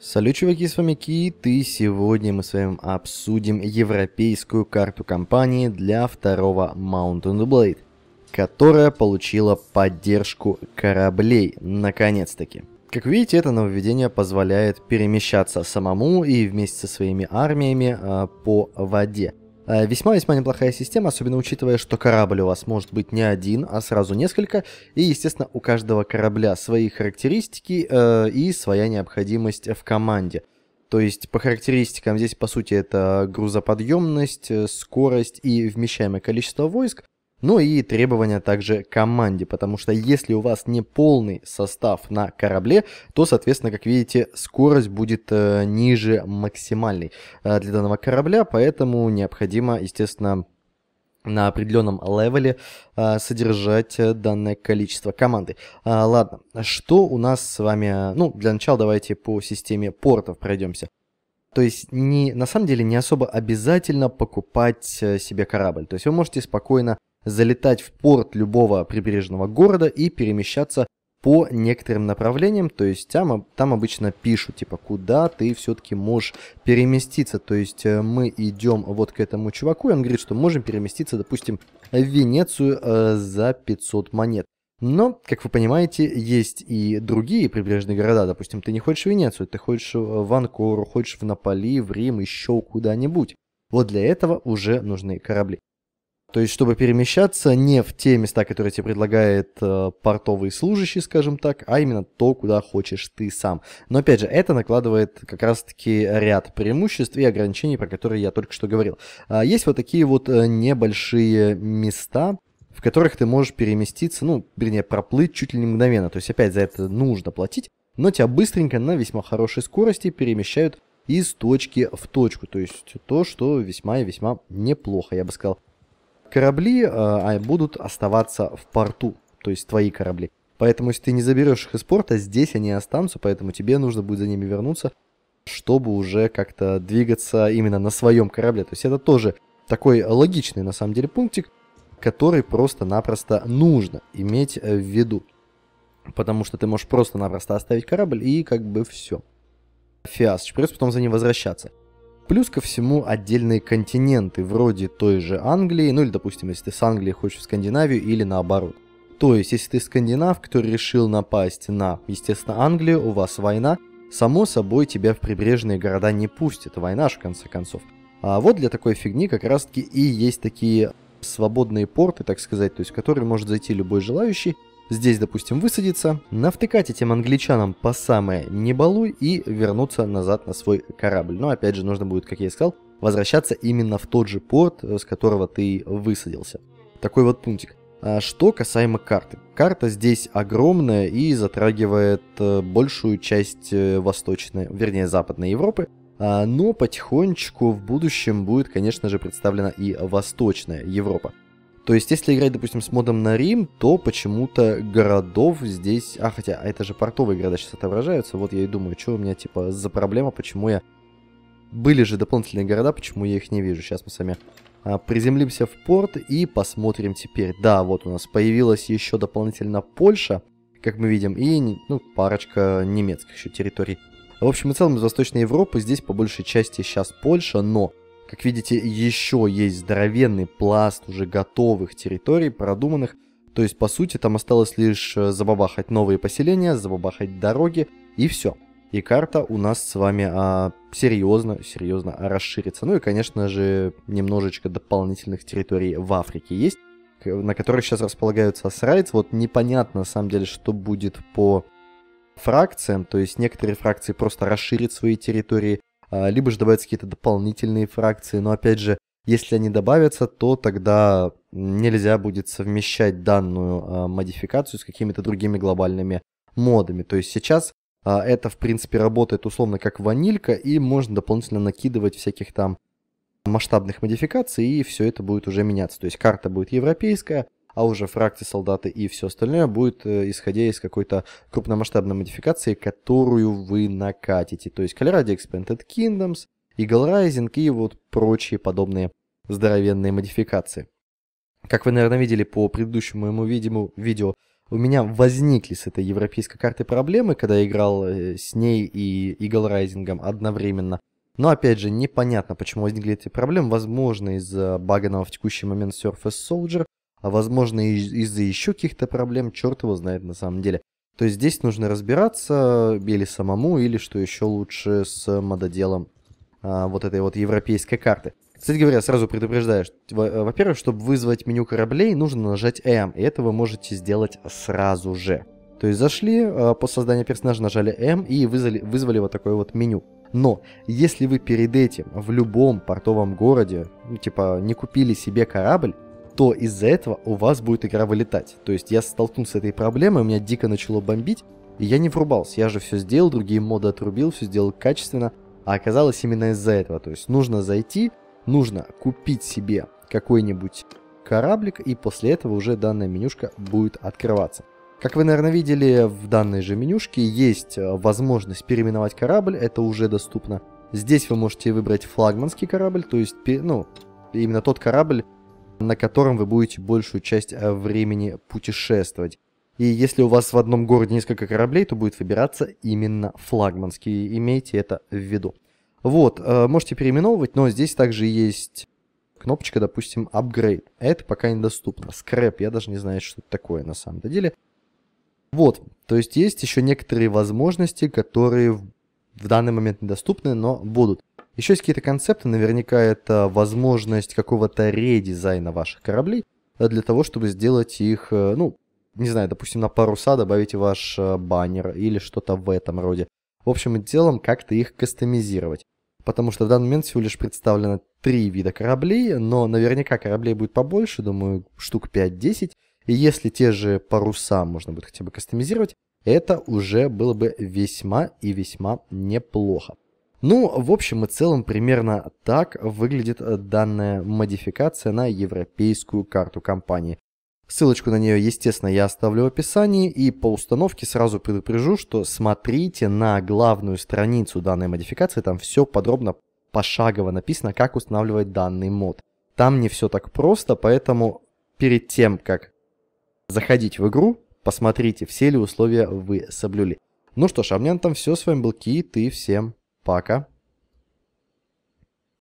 Салют, чуваки, с вами Кит, и сегодня мы с вами обсудим европейскую карту компании для второго Mountain Blade, которая получила поддержку кораблей, наконец-таки. Как видите, это нововведение позволяет перемещаться самому и вместе со своими армиями э, по воде. Весьма-весьма э, неплохая система, особенно учитывая, что корабль у вас может быть не один, а сразу несколько. И, естественно, у каждого корабля свои характеристики э, и своя необходимость в команде. То есть по характеристикам здесь, по сути, это грузоподъемность, э, скорость и вмещаемое количество войск. Ну и требования также команде, потому что если у вас не полный состав на корабле, то, соответственно, как видите, скорость будет э, ниже максимальной э, для данного корабля, поэтому необходимо, естественно, на определенном левеле а, содержать э, данное количество команды. А, ладно, что у нас с вами... Э, ну, для начала давайте по системе портов пройдемся. То есть не, на самом деле не особо обязательно покупать себе корабль. То есть вы можете спокойно залетать в порт любого прибрежного города и перемещаться по некоторым направлениям, то есть там, там обычно пишут, типа, куда ты все-таки можешь переместиться. То есть э, мы идем вот к этому чуваку, и он говорит, что можем переместиться, допустим, в Венецию э, за 500 монет. Но, как вы понимаете, есть и другие прибрежные города. Допустим, ты не хочешь в Венецию, ты хочешь в Анкору, хочешь в Наполи, в Рим, еще куда-нибудь. Вот для этого уже нужны корабли. То есть, чтобы перемещаться не в те места, которые тебе предлагает э, портовый служащий, скажем так, а именно то, куда хочешь ты сам. Но опять же, это накладывает как раз-таки ряд преимуществ и ограничений, про которые я только что говорил. А есть вот такие вот э, небольшие места, в которых ты можешь переместиться, ну, вернее, проплыть чуть ли не мгновенно. То есть, опять за это нужно платить, но тебя быстренько на весьма хорошей скорости перемещают из точки в точку. То есть, то, что весьма и весьма неплохо, я бы сказал корабли э, а будут оставаться в порту, то есть твои корабли. Поэтому, если ты не заберешь их из порта, здесь они останутся, поэтому тебе нужно будет за ними вернуться, чтобы уже как-то двигаться именно на своем корабле. То есть это тоже такой логичный, на самом деле, пунктик, который просто-напросто нужно иметь э, в виду. Потому что ты можешь просто-напросто оставить корабль и как бы все. Фиас, придется потом за ним возвращаться. Плюс ко всему отдельные континенты, вроде той же Англии, ну или, допустим, если ты с Англии хочешь в Скандинавию или наоборот. То есть, если ты скандинав, который решил напасть на, естественно, Англию, у вас война, само собой тебя в прибрежные города не пустят, война же, в конце концов. А вот для такой фигни как раз-таки и есть такие свободные порты, так сказать, то есть в которые может зайти любой желающий, Здесь, допустим, высадиться, навтыкать этим англичанам по самое не балуй и вернуться назад на свой корабль. Но опять же, нужно будет, как я и сказал, возвращаться именно в тот же порт, э, с которого ты высадился. Такой вот пунктик. А что касаемо карты. Карта здесь огромная и затрагивает э, большую часть э, восточной, вернее западной Европы, а, но потихонечку в будущем будет, конечно же, представлена и восточная Европа. То есть, если играть, допустим, с модом на Рим, то почему-то городов здесь... А, хотя, а это же портовые города сейчас отображаются. Вот я и думаю, что у меня, типа, за проблема, почему я... Были же дополнительные города, почему я их не вижу. Сейчас мы с вами а, приземлимся в порт и посмотрим теперь. Да, вот у нас появилась еще дополнительно Польша, как мы видим, и ну, парочка немецких еще территорий. В общем и целом, из Восточной Европы здесь по большей части сейчас Польша, но как видите, еще есть здоровенный пласт уже готовых территорий, продуманных. То есть, по сути, там осталось лишь э, забабахать новые поселения, забабахать дороги и все. И карта у нас с вами а, серьезно, серьезно расширится. Ну и, конечно же, немножечко дополнительных территорий в Африке есть, на которых сейчас располагаются асрайцы. Вот непонятно, на самом деле, что будет по фракциям. То есть некоторые фракции просто расширят свои территории, а, либо же добавятся какие-то дополнительные фракции, но опять же, если они добавятся, то тогда нельзя будет совмещать данную а, модификацию с какими-то другими глобальными модами. То есть сейчас а, это, в принципе, работает условно как ванилька, и можно дополнительно накидывать всяких там масштабных модификаций, и все это будет уже меняться. То есть карта будет европейская, а уже фракции, солдаты и все остальное будет э, исходя из какой-то крупномасштабной модификации, которую вы накатите. То есть Colorado Expanded Kingdoms, Eagle Rising и вот прочие подобные здоровенные модификации. Как вы, наверное, видели по предыдущему моему видимо, видео, у меня возникли с этой европейской карты проблемы, когда я играл э, с ней и Eagle Rising одновременно. Но опять же, непонятно, почему возникли эти проблемы. Возможно, из-за баганного в текущий момент Surface Soldier, а возможно из-за еще каких-то проблем, черт его знает на самом деле. То есть здесь нужно разбираться э, или самому, или что еще лучше с мододелом а, вот этой вот европейской карты. Кстати говоря, сразу предупреждаю, э, во-первых, чтобы вызвать меню кораблей, нужно нажать M, и это вы можете сделать сразу же. То есть зашли, а, по созданию персонажа нажали M и вызвали, вызвали вот такое вот меню. Но если вы перед этим в любом портовом городе, ну, типа, не купили себе корабль, то из-за этого у вас будет игра вылетать. То есть я столкнулся с этой проблемой, у меня дико начало бомбить, и я не врубался. Я же все сделал, другие моды отрубил, все сделал качественно, а оказалось именно из-за этого. То есть нужно зайти, нужно купить себе какой-нибудь кораблик, и после этого уже данная менюшка будет открываться. Как вы, наверное, видели, в данной же менюшке есть э, возможность переименовать корабль, это уже доступно. Здесь вы можете выбрать флагманский корабль, то есть ну, именно тот корабль, на котором вы будете большую часть э, времени путешествовать. И если у вас в одном городе несколько кораблей, то будет выбираться именно флагманский. Имейте это в виду. Вот, э, можете переименовывать, но здесь также есть кнопочка, допустим, Upgrade. А это пока недоступно. Scrap я даже не знаю, что это такое на самом деле. Вот, то есть есть еще некоторые возможности, которые в данный момент недоступны, но будут. Еще есть какие-то концепты, наверняка это возможность какого-то редизайна ваших кораблей э, для того, чтобы сделать их, э, ну, не знаю, допустим, на паруса добавить ваш э, баннер или что-то в этом роде. В общем и целом, как-то их кастомизировать. Потому что в данный момент всего лишь представлено три вида кораблей, но наверняка кораблей будет побольше, думаю, штук 5-10. И если те же паруса можно будет хотя бы кастомизировать, это уже было бы весьма и весьма неплохо. Ну, в общем и целом, примерно так выглядит э, данная модификация на европейскую карту компании. Ссылочку на нее, естественно, я оставлю в описании, и по установке сразу предупрежу, что смотрите на главную страницу данной модификации, там все подробно, пошагово написано, как устанавливать данный мод. Там не все так просто, поэтому перед тем, как заходить в игру, посмотрите, все ли условия вы соблюли. Ну что ж, а у меня на этом все, с вами был Кит, и всем Пока.